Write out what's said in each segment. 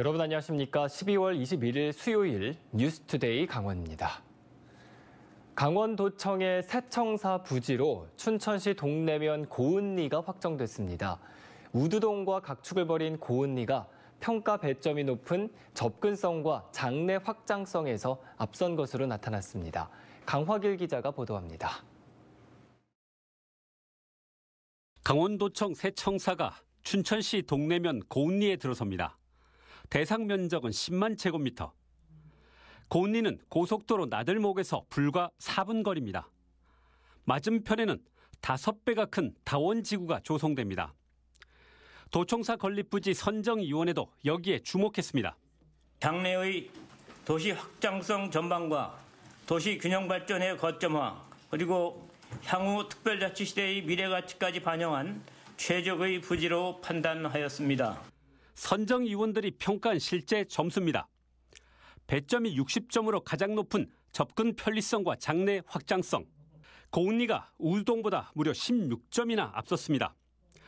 여러분 안녕하십니까? 12월 21일 수요일 뉴스투데이 강원입니다. 강원도청의 새청사 부지로 춘천시 동래면 고은리가 확정됐습니다. 우두동과 각축을 벌인 고은리가 평가 배점이 높은 접근성과 장내 확장성에서 앞선 것으로 나타났습니다. 강화길 기자가 보도합니다. 강원도청 새청사가 춘천시 동래면 고은리에 들어섭니다. 대상 면적은 10만 제곱미터. 고은리는 고속도로 나들목에서 불과 4분 거리입니다. 맞은편에는 5배가 큰 다원지구가 조성됩니다. 도청사 건립부지 선정위원회도 여기에 주목했습니다. 장래의 도시 확장성 전망과 도시 균형 발전의 거점화 그리고 향후 특별자치시대의 미래 가치까지 반영한 최적의 부지로 판단하였습니다. 선정 위원들이 평가한 실제 점수입니다. 배점이 60점으로 가장 높은 접근 편리성과 장내 확장성. 고은리가 우동보다 무려 16점이나 앞섰습니다.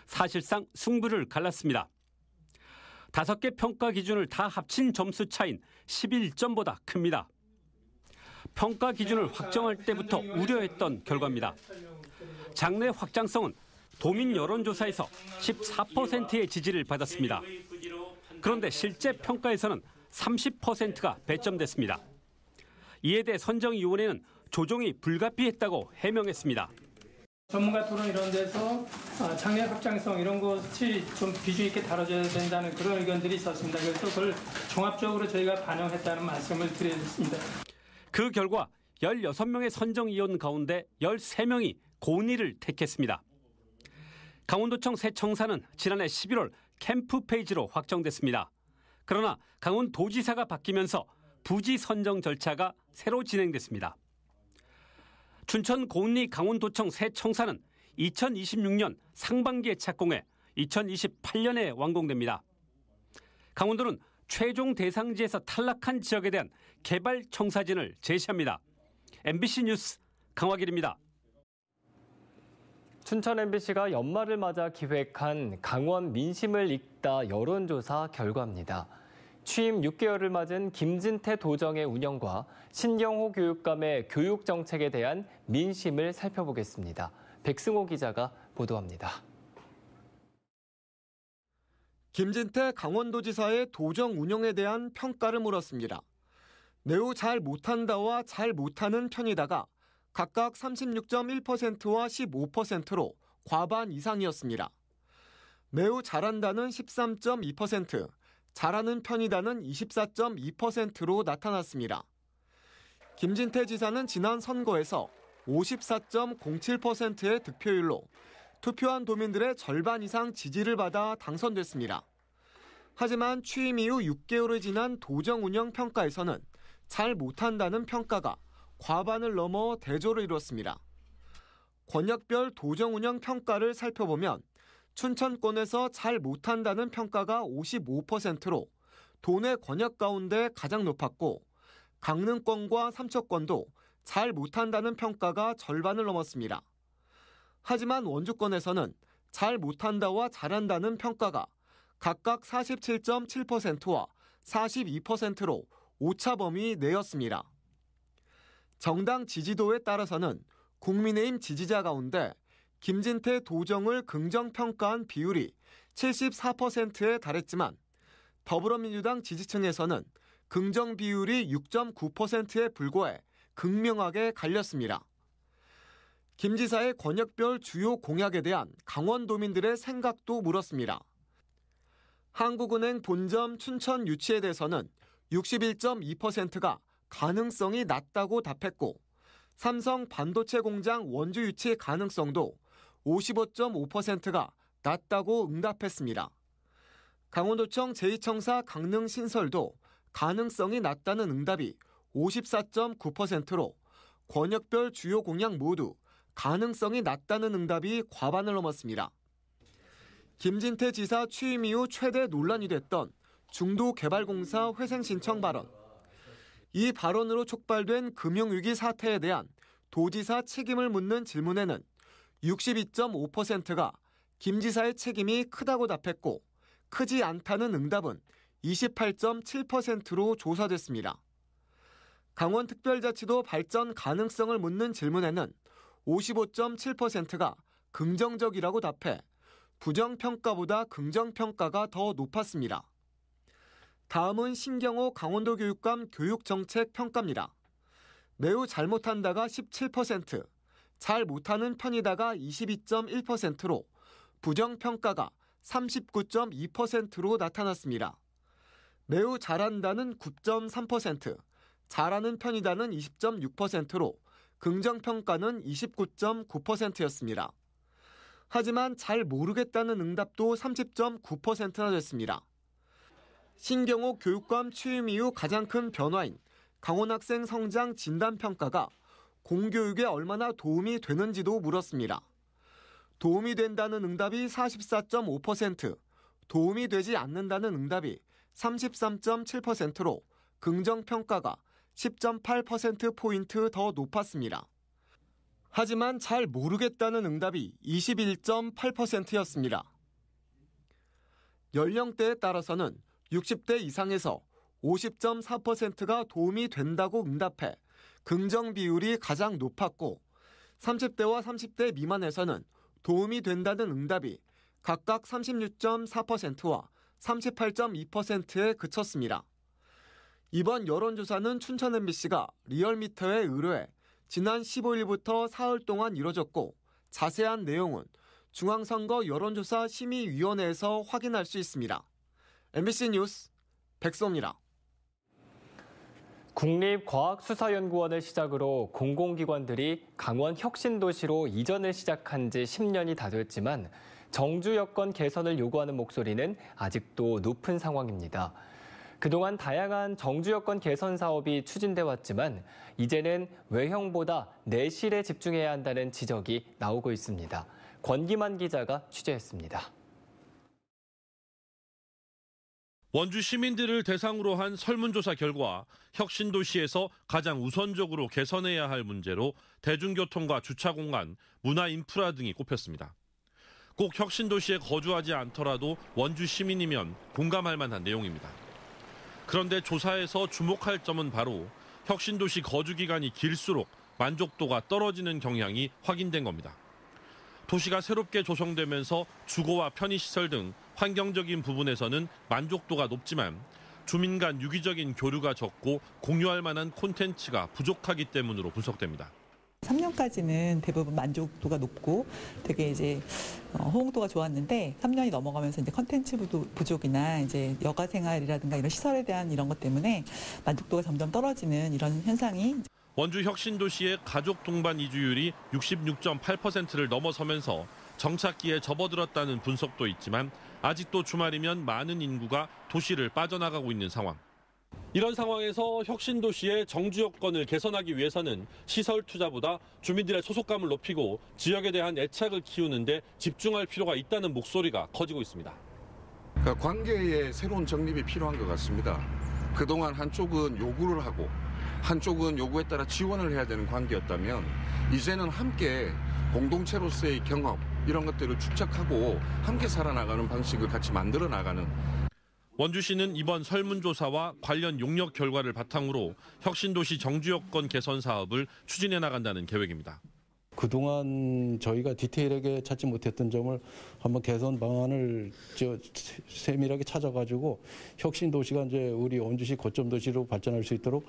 사실상 승부를 갈랐습니다. 다섯 개 평가 기준을 다 합친 점수 차인 11점보다 큽니다. 평가 기준을 확정할 때부터 우려했던 결과입니다. 장내 확장성은 도민 여론조사에서 14%의 지지를 받았습니다. 그런데 실제 평가에서는 30%가 배점됐습니다. 이에 대해 선정위원회는 조정이 불가피했다고 해명했습니다. 전문가 토론 이런 데서 아, 장애 확장성 이런 것이 좀 비중 있게 다뤄져야 된다는 그런 의견들이 있었습니다. 그래서 그걸 종합적으로 저희가 반영했다는 말씀을 드리습니다그 결과 16명의 선정위원 가운데 13명이 고은를 택했습니다. 강원도청 새 청사는 지난해 11월 캠프 페이지로 확정됐습니다. 그러나 강원 도지사가 바뀌면서 부지 선정 절차가 새로 진행됐습니다. 춘천 고은리 강원도청 새 청사는 2026년 상반기에 착공해 2028년에 완공됩니다. 강원도는 최종 대상지에서 탈락한 지역에 대한 개발 청사진을 제시합니다. MBC 뉴스 강화길입니다. 춘천 MBC가 연말을 맞아 기획한 강원 민심을 읽다 여론조사 결과입니다. 취임 6개월을 맞은 김진태 도정의 운영과 신경호 교육감의 교육 정책에 대한 민심을 살펴보겠습니다. 백승호 기자가 보도합니다. 김진태 강원도지사의 도정 운영에 대한 평가를 물었습니다. 매우 잘 못한다와 잘 못하는 편이다가 각각 36.1%와 15%로 과반 이상이었습니다. 매우 잘한다는 13.2%, 잘하는 편이다는 24.2%로 나타났습니다. 김진태 지사는 지난 선거에서 54.07%의 득표율로 투표한 도민들의 절반 이상 지지를 받아 당선됐습니다. 하지만 취임 이후 6개월을 지난 도정 운영 평가에서는 잘 못한다는 평가가 과반을 넘어 대조를 이뤘습니다. 권역별 도정 운영 평가를 살펴보면 춘천권에서 잘 못한다는 평가가 55%로 도내 권역 가운데 가장 높았고 강릉권과 삼척권도 잘 못한다는 평가가 절반을 넘었습니다. 하지만 원주권에서는 잘 못한다와 잘한다는 평가가 각각 47.7%와 42%로 오차범위 내였습니다. 정당 지지도에 따라서는 국민의힘 지지자 가운데 김진태 도정을 긍정평가한 비율이 74%에 달했지만 더불어민주당 지지층에서는 긍정 비율이 6.9%에 불과해 극명하게 갈렸습니다. 김 지사의 권역별 주요 공약에 대한 강원도민들의 생각도 물었습니다. 한국은행 본점 춘천 유치에 대해서는 61.2%가 가능성이 낮다고 답했고 삼성 반도체 공장 원주 유치 가능성도 55.5%가 낮다고 응답했습니다. 강원도청 제2청사 강릉 신설도 가능성이 낮다는 응답이 54.9%로 권역별 주요 공약 모두 가능성이 낮다는 응답이 과반을 넘었습니다. 김진태 지사 취임 이후 최대 논란이 됐던 중도개발공사 회생 신청 발언. 이 발언으로 촉발된 금융위기 사태에 대한 도지사 책임을 묻는 질문에는 62.5%가 김 지사의 책임이 크다고 답했고 크지 않다는 응답은 28.7%로 조사됐습니다. 강원특별자치도 발전 가능성을 묻는 질문에는 55.7%가 긍정적이라고 답해 부정평가보다 긍정평가가 더 높았습니다. 다음은 신경호 강원도 교육감 교육정책 평가입니다. 매우 잘못한다가 17%, 잘 못하는 편이다가 22.1%로 부정평가가 39.2%로 나타났습니다. 매우 잘한다는 9.3%, 잘하는 편이다는 20.6%로 긍정평가는 29.9%였습니다. 하지만 잘 모르겠다는 응답도 30.9%나 됐습니다. 신경옥 교육감 취임 이후 가장 큰 변화인 강원 학생 성장 진단평가가 공교육에 얼마나 도움이 되는지도 물었습니다. 도움이 된다는 응답이 44.5%, 도움이 되지 않는다는 응답이 33.7%로 긍정평가가 10.8%포인트 더 높았습니다. 하지만 잘 모르겠다는 응답이 21.8%였습니다. 연령대에 따라서는 60대 이상에서 50.4%가 도움이 된다고 응답해 긍정 비율이 가장 높았고 30대와 30대 미만에서는 도움이 된다는 응답이 각각 36.4%와 38.2%에 그쳤습니다. 이번 여론조사는 춘천 MBC가 리얼미터에 의뢰해 지난 15일부터 사흘 동안 이뤄졌고 자세한 내용은 중앙선거 여론조사 심의위원회에서 확인할 수 있습니다. MBC 뉴스 백소입니다 국립과학수사연구원을 시작으로 공공기관들이 강원 혁신도시로 이전을 시작한 지 10년이 다 됐지만 정주 여건 개선을 요구하는 목소리는 아직도 높은 상황입니다. 그동안 다양한 정주 여건 개선 사업이 추진돼 왔지만 이제는 외형보다 내실에 집중해야 한다는 지적이 나오고 있습니다. 권기만 기자가 취재했습니다. 원주 시민들을 대상으로 한 설문조사 결과 혁신도시에서 가장 우선적으로 개선해야 할 문제로 대중교통과 주차공간, 문화인프라 등이 꼽혔습니다. 꼭 혁신도시에 거주하지 않더라도 원주 시민이면 공감할 만한 내용입니다. 그런데 조사에서 주목할 점은 바로 혁신도시 거주기간이 길수록 만족도가 떨어지는 경향이 확인된 겁니다. 도시가 새롭게 조성되면서 주거와 편의시설 등 환경적인 부분에서는 만족도가 높지만 주민 간 유기적인 교류가 적고 공유할 만한 콘텐츠가 부족하기 때문으로 분석됩니다. 3년까지는 대부분 만족도가 높고 되게 이제 어, 호응도가 좋았는데 3년이 넘어가면서 이제 컨텐츠 부족이나 이제 여가 생활이라든가 이런 시설에 대한 이런 것 때문에 만족도가 점점 떨어지는 이런 현상이 원주 혁신도시의 가족 동반 이주율이 66.8%를 넘어서면서 정착기에 접어들었다는 분석도 있지만 아직도 주말이면 많은 인구가 도시를 빠져나가고 있는 상황. 이런 상황에서 혁신도시의 정주 여건을 개선하기 위해서는 시설 투자보다 주민들의 소속감을 높이고 지역에 대한 애착을 키우는 데 집중할 필요가 있다는 목소리가 커지고 있습니다. 그러니까 관계의 새로운 정립이 필요한 것 같습니다. 그동안 한쪽은 요구를 하고 한쪽은 요구에 따라 지원을 해야 되는 관계였다면 이제는 함께 공동체로서의 경험 이런 것들을 축적하고 함께 살아나가는 방식을 같이 만들어 나가는 원주시는 이번 설문조사와 관련 용역 결과를 바탕으로 혁신도시 정주여건 개선 사업을 추진해 나간다는 계획입니다. 그동안 저희가 디테일하게 찾지 못했던 점을 한번 개선 방안을 세밀하게 찾아가지고 혁신도시가 이제 우리 원주시 거점도시로 발전할 수 있도록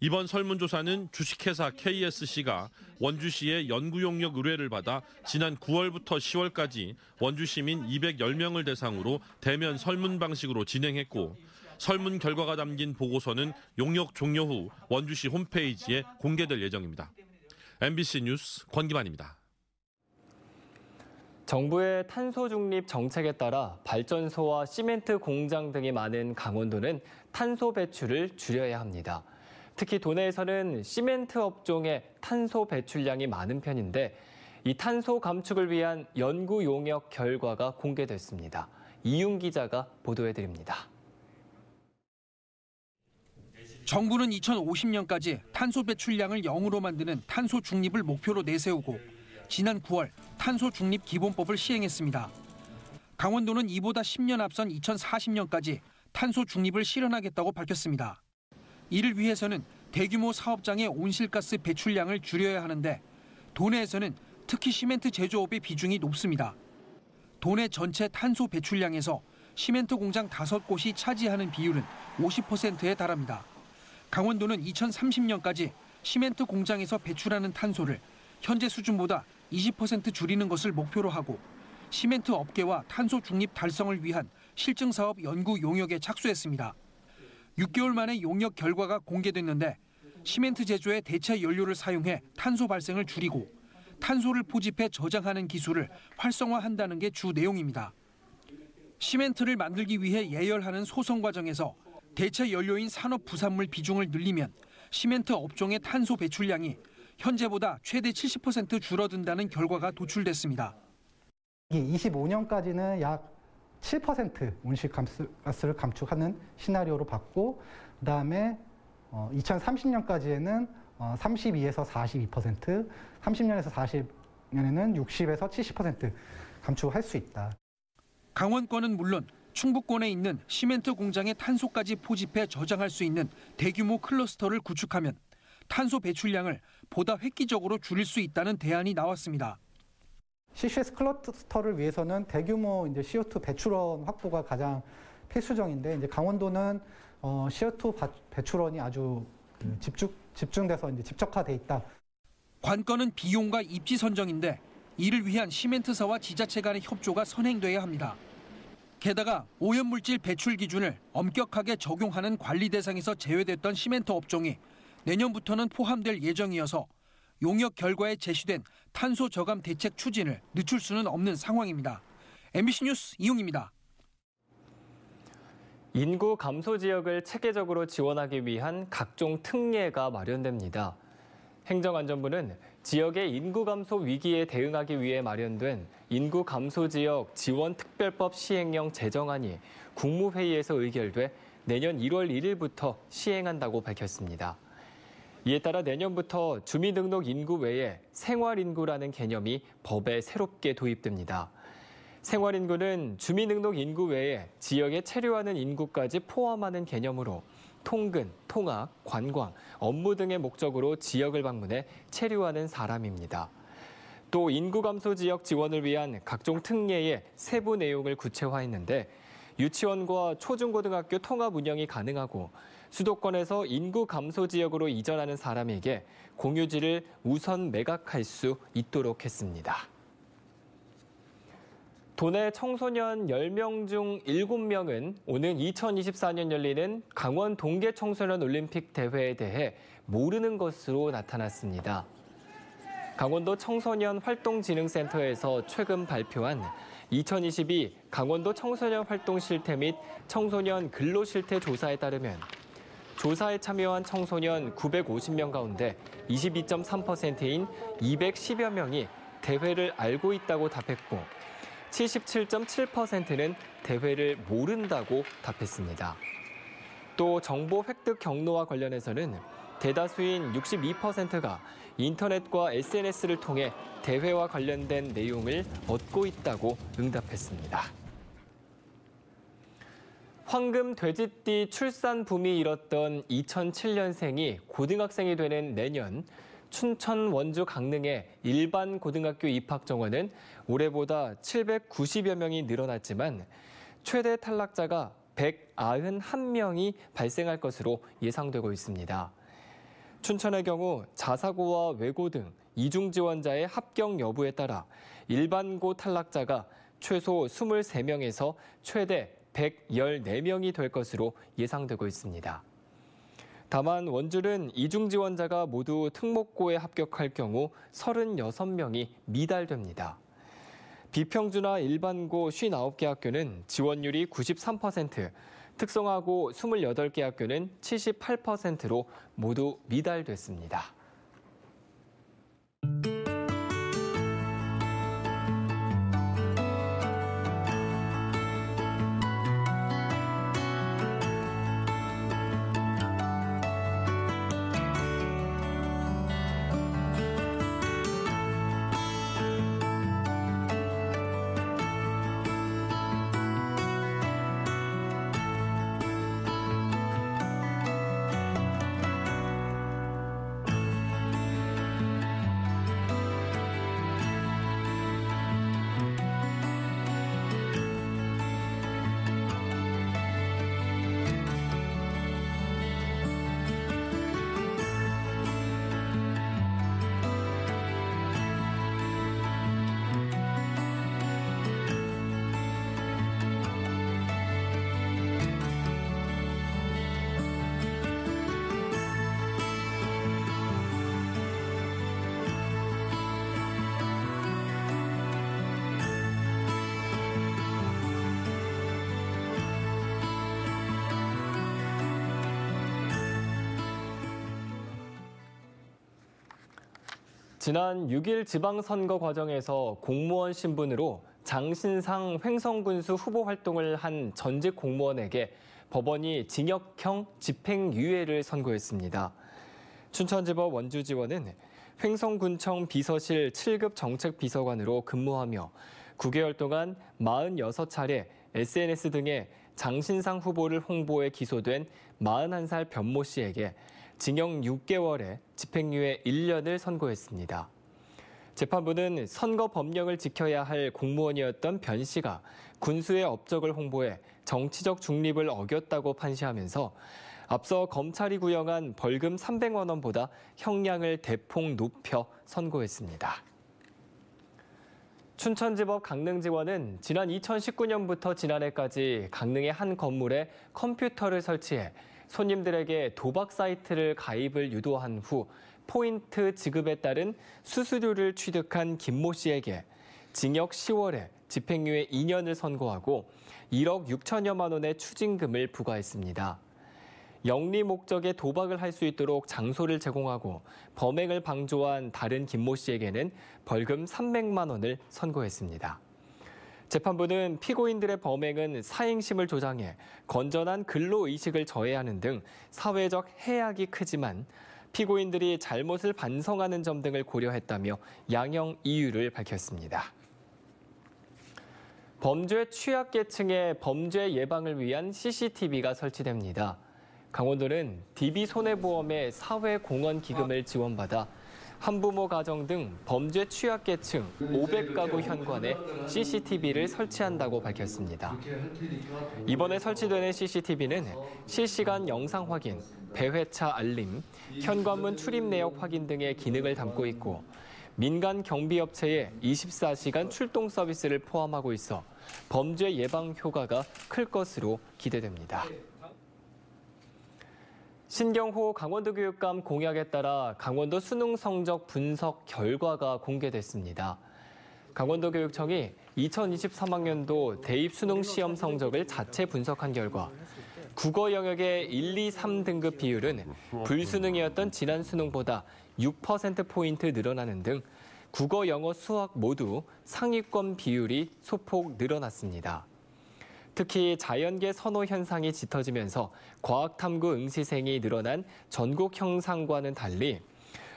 이번 설문조사는 주식회사 KSC가 원주시의 연구용역 의뢰를 받아 지난 9월부터 10월까지 원주시민 210명을 대상으로 대면 설문 방식으로 진행했고 설문 결과가 담긴 보고서는 용역 종료 후 원주시 홈페이지에 공개될 예정입니다. MBC 뉴스 권기만입니다. 정부의 탄소 중립 정책에 따라 발전소와 시멘트 공장 등이 많은 강원도는 탄소 배출을 줄여야 합니다. 특히 도내에서는 시멘트 업종의 탄소 배출량이 많은 편인데 이 탄소 감축을 위한 연구 용역 결과가 공개됐습니다. 이윤 기자가 보도해 드립니다. 정부는 2050년까지 탄소 배출량을 0으로 만드는 탄소 중립을 목표로 내세우고 지난 9월 탄소 중립 기본법을 시행했습니다. 강원도는 이보다 10년 앞선 2040년까지 탄소 중립을 실현하겠다고 밝혔습니다. 이를 위해서는 대규모 사업장의 온실가스 배출량을 줄여야 하는데 도내에서는 특히 시멘트 제조업의 비중이 높습니다. 도내 전체 탄소 배출량에서 시멘트 공장 5곳이 차지하는 비율은 50%에 달합니다. 강원도는 2030년까지 시멘트 공장에서 배출하는 탄소를 현재 수준보다 20% 줄이는 것을 목표로 하고 시멘트 업계와 탄소 중립 달성을 위한 실증 사업 연구 용역에 착수했습니다. 6개월 만에 용역 결과가 공개됐는데 시멘트 제조에 대체 연료를 사용해 탄소 발생을 줄이고 탄소를 포집해 저장하는 기술을 활성화한다는 게 주 내용입니다. 시멘트를 만들기 위해 예열하는 소성 과정에서 대체 연료인 산업 부산물 비중을 늘리면 시멘트 업종의 탄소 배출량이 현재보다 최대 70% 줄어든다는 결과가 도출됐습니다. 25년까지는 약7% 온실가스를 감축하는 시나리오로 봤고 그다음에 어, 2030년까지에는 어, 32에서 42%, 30년에서 40년에는 60에서 70% 감축할 수 있다. 강원권은 물론 충북권에 있는 시멘트 공장의 탄소까지 포집해 저장할 수 있는 대규모 클러스터를 구축하면 탄소 배출량을 보다 획기적으로 줄일 수 있다는 대안이 나왔습니다. CCS 클러스터를 위해서는 대규모 이제 CO2 배출원 확보가 가장 필수적인데 이제 강원도는 어, CO2 바, 배출원이 아주 집중 집중돼서 이제 집적화돼 있다. 관건은 비용과 입지 선정인데 이를 위한 시멘트사와 지자체 간의 협조가 선행돼야 합니다. 게다가 오염물질 배출 기준을 엄격하게 적용하는 관리 대상에서 제외됐던 시멘트 업종이 내년부터는 포함될 예정이어서 용역 결과에 제시된 탄소 저감 대책 추진을 늦출 수는 없는 상황입니다. MBC 뉴스 이용입니다. 인구 감소 지역을 체계적으로 지원하기 위한 각종 특례가 마련됩니다. 행정안전부는 지역의 인구 감소 위기에 대응하기 위해 마련된 인구 감소 지역 지원 특별법 시행령 제정안이 국무회의에서 의결돼 내년 1월 1일부터 시행한다고 밝혔습니다. 이에 따라 내년부터 주민등록 인구 외에 생활인구라는 개념이 법에 새롭게 도입됩니다. 생활인구는 주민등록 인구 외에 지역에 체류하는 인구까지 포함하는 개념으로 통근, 통학, 관광, 업무 등의 목적으로 지역을 방문해 체류하는 사람입니다. 또 인구 감소 지역 지원을 위한 각종 특례의 세부 내용을 구체화했는데 유치원과 초중고등학교 통합 운영이 가능하고 수도권에서 인구 감소 지역으로 이전하는 사람에게 공유지를 우선 매각할 수 있도록 했습니다. 도내 청소년 10명 중 7명은 오는 2024년 열리는 강원 동계 청소년 올림픽 대회에 대해 모르는 것으로 나타났습니다. 강원도 청소년 활동진흥센터에서 최근 발표한 2022 강원도 청소년 활동 실태 및 청소년 근로 실태 조사에 따르면 조사에 참여한 청소년 950명 가운데 22.3%인 210여 명이 대회를 알고 있다고 답했고 77.7%는 대회를 모른다고 답했습니다. 또 정보 획득 경로와 관련해서는 대다수인 62%가 인터넷과 SNS를 통해 대회와 관련된 내용을 얻고 있다고 응답했습니다. 황금 돼지띠 출산 붐이 일었던 2007년생이 고등학생이 되는 내년 춘천 원주 강릉의 일반 고등학교 입학 정원은 올해보다 790여 명이 늘어났지만 최대 탈락자가 191명이 발생할 것으로 예상되고 있습니다. 춘천의 경우 자사고와 외고 등 이중 지원자의 합격 여부에 따라 일반고 탈락자가 최소 23명에서 최대 114명이 될 것으로 예상되고 있습니다. 다만 원줄은 이중 지원자가 모두 특목고에 합격할 경우 36명이 미달됩니다. 비평주나 일반고 59개 학교는 지원율이 93%, 특성화고 28개 학교는 78%로 모두 미달됐습니다. 지난 6일 지방선거 과정에서 공무원 신분으로 장신상 횡성군수 후보 활동을 한 전직 공무원에게 법원이 징역형 집행유예를 선고했습니다. 춘천지법 원주지원은 횡성군청 비서실 7급 정책비서관으로 근무하며 9개월 동안 46차례 SNS 등의 장신상 후보를 홍보해 기소된 41살 변모 씨에게 징역 6개월에 집행유예 1년을 선고했습니다. 재판부는 선거 법령을 지켜야 할 공무원이었던 변 씨가 군수의 업적을 홍보해 정치적 중립을 어겼다고 판시하면서 앞서 검찰이 구형한 벌금 300만 원보다 형량을 대폭 높여 선고했습니다. 춘천지법 강릉지원은 지난 2019년부터 지난해까지 강릉의 한 건물에 컴퓨터를 설치해 손님들에게 도박 사이트를 가입을 유도한 후 포인트 지급에 따른 수수료를 취득한 김모 씨에게 징역 10월에 집행유예 2년을 선고하고 1억 6천여만 원의 추징금을 부과했습니다. 영리 목적의 도박을 할 수 있도록 장소를 제공하고 범행을 방조한 다른 김모 씨에게는 벌금 300만 원을 선고했습니다. 재판부는 피고인들의 범행은 사행심을 조장해 건전한 근로의식을 저해하는 등 사회적 해악이 크지만 피고인들이 잘못을 반성하는 점 등을 고려했다며 양형 이유를 밝혔습니다. 범죄 취약계층의 범죄 예방을 위한 CCTV가 설치됩니다. 강원도는 DB손해보험의 사회공헌 기금을 지원받아 한부모 가정 등 범죄 취약계층 500가구 현관에 CCTV를 설치한다고 밝혔습니다. 이번에 설치되는 CCTV는 실시간 영상 확인, 배회차 알림, 현관문 출입 내역 확인 등의 기능을 담고 있고 민간 경비업체의 24시간 출동 서비스를 포함하고 있어 범죄 예방 효과가 클 것으로 기대됩니다. 신경호 강원도 교육감 공약에 따라 강원도 수능 성적 분석 결과가 공개됐습니다. 강원도 교육청이 2023학년도 대입 수능 시험 성적을 자체 분석한 결과 국어 영역의 1, 2, 3등급 비율은 불수능이었던 지난 수능보다 6%포인트 늘어나는 등 국어, 영어, 수학 모두 상위권 비율이 소폭 늘어났습니다. 특히 자연계 선호 현상이 짙어지면서 과학탐구 응시생이 늘어난 전국 형상과는 달리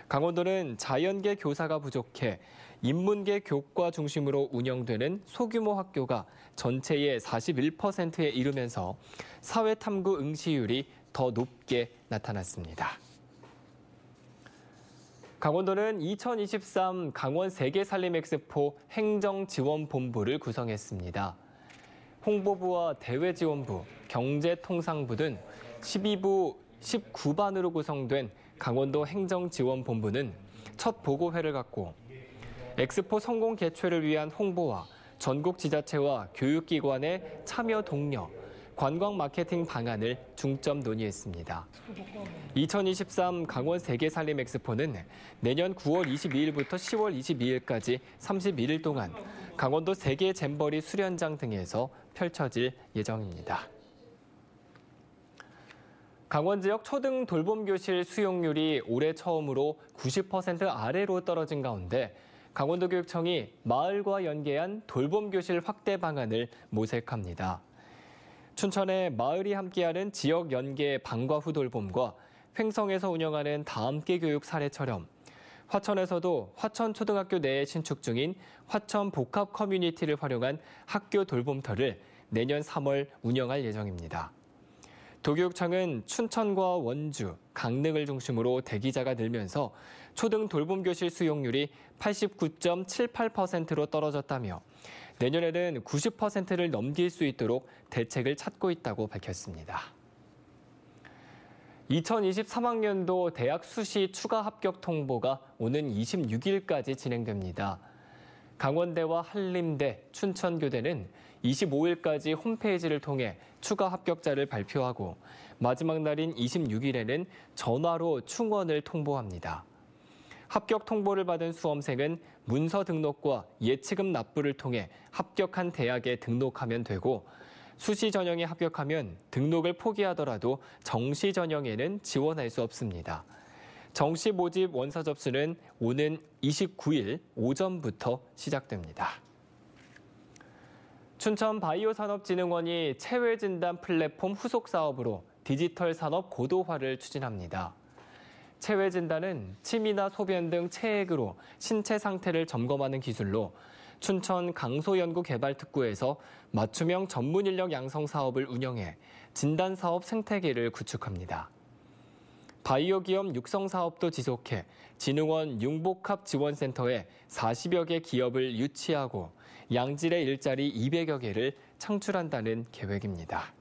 강원도는 자연계 교사가 부족해 인문계 교과 중심으로 운영되는 소규모 학교가 전체의 41%에 이르면서 사회탐구 응시율이 더 높게 나타났습니다. 강원도는 2023 강원 세계살림엑스포 행정지원본부를 구성했습니다. 홍보부와 대외지원부, 경제통상부 등 12부 19반으로 구성된 강원도 행정지원본부는 첫 보고회를 갖고 엑스포 성공 개최를 위한 홍보와 전국 지자체와 교육기관의 참여 동력, 관광 마케팅 방안을 중점 논의했습니다. 2023 강원 세계살림 엑스포는 내년 9월 22일부터 10월 22일까지 31일 동안 강원도 세계 잼버리 수련장 등에서 펼쳐질 예정입니다. 강원 지역 초등 돌봄교실 수용률이 올해 처음으로 90% 아래로 떨어진 가운데 강원도교육청이 마을과 연계한 돌봄교실 확대 방안을 모색합니다. 춘천의 마을이 함께하는 지역 연계 방과 후 돌봄과 횡성에서 운영하는 다함께 교육 사례처럼 화천에서도 화천초등학교 내에 신축 중인 화천 복합 커뮤니티를 활용한 학교 돌봄터를 내년 3월 운영할 예정입니다. 도교육청은 춘천과 원주, 강릉을 중심으로 대기자가 늘면서 초등 돌봄교실 수용률이 89.78%로 떨어졌다며 내년에는 90%를 넘길 수 있도록 대책을 찾고 있다고 밝혔습니다. 2023학년도 대학 수시 추가 합격 통보가 오는 26일까지 진행됩니다. 강원대와 한림대, 춘천교대는 25일까지 홈페이지를 통해 추가 합격자를 발표하고 마지막 날인 26일에는 전화로 충원을 통보합니다. 합격 통보를 받은 수험생은 문서 등록과 예치금 납부를 통해 합격한 대학에 등록하면 되고 수시 전형에 합격하면 등록을 포기하더라도 정시 전형에는 지원할 수 없습니다. 정시 모집 원서 접수는 오는 29일 오전부터 시작됩니다. 춘천 바이오산업진흥원이 체외 진단 플랫폼 후속 사업으로 디지털 산업 고도화를 추진합니다. 체외 진단은 침이나 소변 등 체액으로 신체 상태를 점검하는 기술로 춘천 강소연구개발특구에서 맞춤형 전문 인력 양성 사업을 운영해 진단 사업 생태계를 구축합니다. 바이오 기업 육성 사업도 지속해 진흥원 융복합 지원센터에 40여 개 기업을 유치하고 양질의 일자리 200여 개를 창출한다는 계획입니다.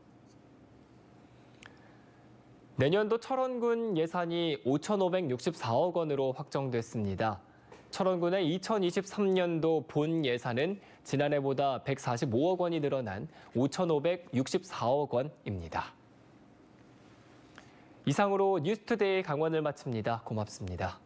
내년도 철원군 예산이 5,564억 원으로 확정됐습니다. 철원군의 2023년도 본 예산은 지난해보다 145억 원이 늘어난 5,564억 원입니다. 이상으로 뉴스투데이 강원을 마칩니다. 고맙습니다.